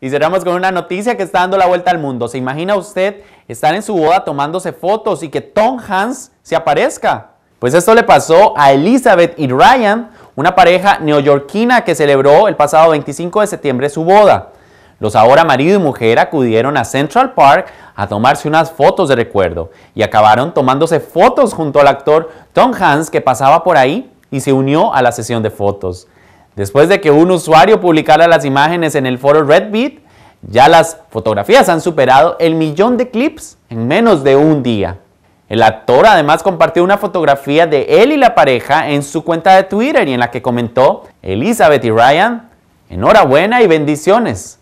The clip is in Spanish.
Y cerramos con una noticia que está dando la vuelta al mundo. ¿Se imagina usted estar en su boda tomándose fotos y que Tom Hanks se aparezca? Pues esto le pasó a Elizabeth y Ryan, una pareja neoyorquina que celebró el pasado 25 de septiembre su boda. Los ahora marido y mujer acudieron a Central Park a tomarse unas fotos de recuerdo y acabaron tomándose fotos junto al actor Tom Hanks que pasaba por ahí y se unió a la sesión de fotos. Después de que un usuario publicara las imágenes en el foro Redbeat, ya las fotografías han superado el millón de clips en menos de un día. El actor además compartió una fotografía de él y la pareja en su cuenta de Twitter y en la que comentó, Elizabeth y Ryan, enhorabuena y bendiciones.